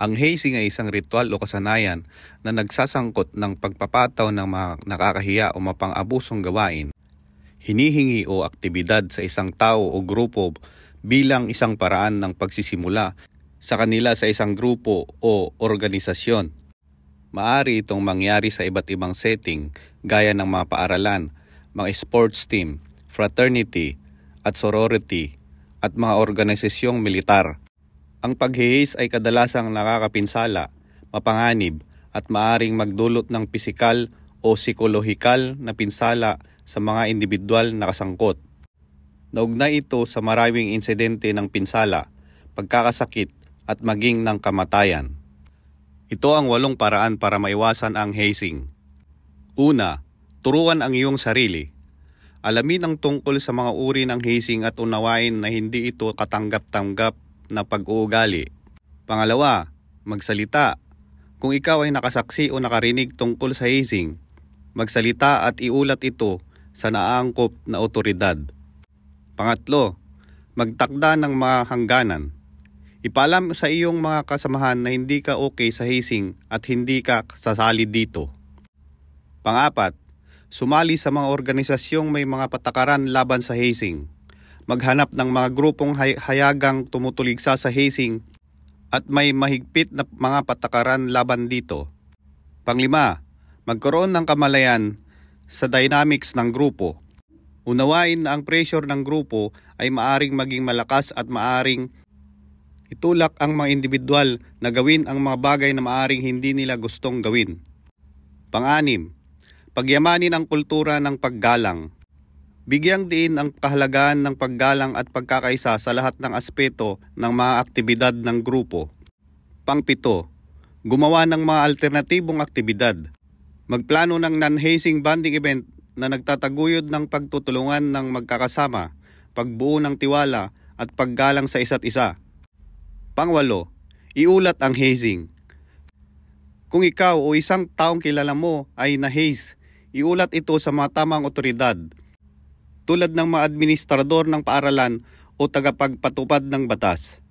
Ang hazing ay isang ritual o kasanayan na nagsasangkot ng pagpapataw ng mga nakakahiya o mapang-abusong gawain, hinihingi o aktibidad sa isang tao o grupo bilang isang paraan ng pagsisimula sa kanila sa isang grupo o organisasyon. Maari itong mangyari sa iba't ibang setting gaya ng mga paaralan, mga sports team, fraternity at sorority at mga organisasyong militar. Ang paghiis ay kadalasang nakakapinsala, mapanganib at maaring magdulot ng pisikal o psikolohikal na pinsala sa mga individual na kasangkot. Naugnay ito sa maraming insidente ng pinsala, pagkakasakit at maging ng kamatayan. Ito ang walong paraan para maiwasan ang hazing. Una, turuan ang iyong sarili. Alamin ang tungkol sa mga uri ng hazing at unawain na hindi ito katanggap-tanggap na pag-uugali. Pangalawa, magsalita. Kung ikaw ay nakasaksi o nakarinig tungkol sa hazing, magsalita at iulat ito sa naaangkop na otoridad. Pangatlo, magtakda ng mga hangganan. Ipalam sa iyong mga kasamahan na hindi ka okay sa hazing at hindi ka sasali dito. Pangapat, sumali sa mga organisasyong may mga patakaran laban sa hazing maghanap ng mga grupong hay hayagang tumutuligsa sa hazing at may mahigpit na mga patakaran laban dito. Panglima, magkaroon ng kamalayan sa dynamics ng grupo. Unawain na ang pressure ng grupo ay maaring maging malakas at maaring itulak ang mga individual na gawin ang mga bagay na maaring hindi nila gustong gawin. Panganim, pagyamanin ang kultura ng paggalang. Bigyang diin ang kahalagaan ng paggalang at pagkakaisa sa lahat ng aspeto ng mga aktibidad ng grupo. Pangpito, gumawa ng mga alternatibong aktibidad. Magplano ng non-hazing bonding event na nagtataguyod ng pagtutulungan ng magkakasama, pagbuo ng tiwala at paggalang sa isa't isa. Pangwalo, iulat ang hazing. Kung ikaw o isang taong kilala mo ay na-haze, iulat ito sa mga tamang otoridad tulad ng mga administrador ng paaralan o tagapagpatupad ng batas.